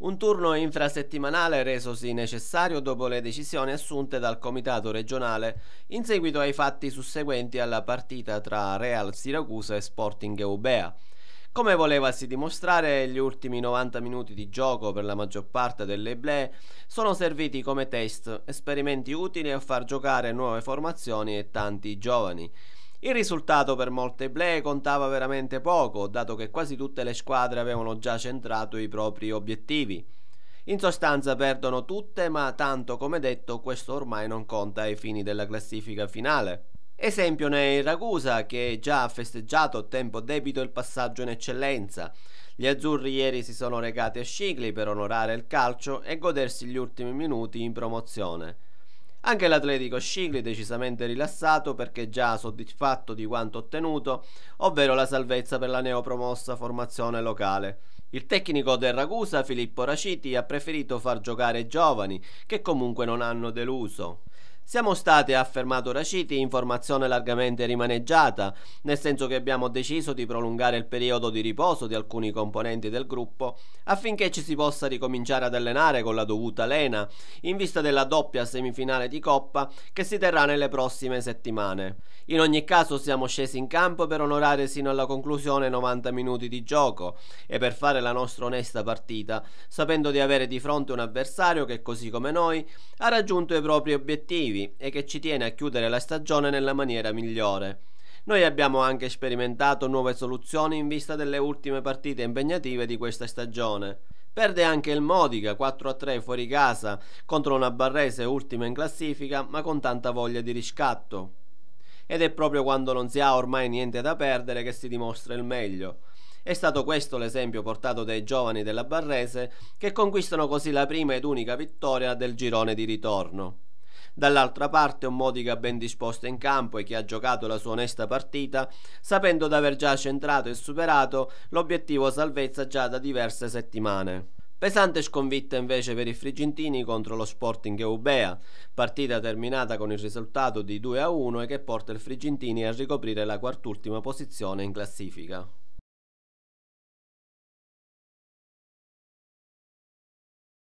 Un turno infrasettimanale resosi necessario dopo le decisioni assunte dal Comitato regionale in seguito ai fatti susseguenti alla partita tra Real Siracusa e Sporting Eubea. Come volevasi dimostrare, gli ultimi 90 minuti di gioco per la maggior parte delle Blee sono serviti come test, esperimenti utili a far giocare nuove formazioni e tanti giovani. Il risultato per molte play contava veramente poco, dato che quasi tutte le squadre avevano già centrato i propri obiettivi. In sostanza perdono tutte, ma tanto come detto questo ormai non conta ai fini della classifica finale. Esempio ne è il Ragusa, che già ha festeggiato a tempo debito il passaggio in eccellenza. Gli azzurri ieri si sono recati a Scicli per onorare il calcio e godersi gli ultimi minuti in promozione. Anche l'Atletico Scicli decisamente rilassato perché già soddisfatto di quanto ottenuto, ovvero la salvezza per la neopromossa formazione locale. Il tecnico del Ragusa, Filippo Raciti, ha preferito far giocare giovani, che comunque non hanno deluso. Siamo stati, ha affermato Raciti, in formazione largamente rimaneggiata, nel senso che abbiamo deciso di prolungare il periodo di riposo di alcuni componenti del gruppo affinché ci si possa ricominciare ad allenare con la dovuta lena in vista della doppia semifinale di Coppa che si terrà nelle prossime settimane. In ogni caso siamo scesi in campo per onorare sino alla conclusione 90 minuti di gioco e per fare la nostra onesta partita, sapendo di avere di fronte un avversario che così come noi ha raggiunto i propri obiettivi motivi e che ci tiene a chiudere la stagione nella maniera migliore. Noi abbiamo anche sperimentato nuove soluzioni in vista delle ultime partite impegnative di questa stagione. Perde anche il Modica 4-3 fuori casa contro una Barrese ultima in classifica ma con tanta voglia di riscatto. Ed è proprio quando non si ha ormai niente da perdere che si dimostra il meglio. È stato questo l'esempio portato dai giovani della Barrese che conquistano così la prima ed unica vittoria del girone di ritorno. Dall'altra parte un Modica ben disposto in campo e che ha giocato la sua onesta partita, sapendo d'aver già centrato e superato l'obiettivo salvezza già da diverse settimane. Pesante sconfitta invece per i frigentini contro lo Sporting Eubea, partita terminata con il risultato di 2-1 e che porta il Frigentini a ricoprire la quart'ultima posizione in classifica.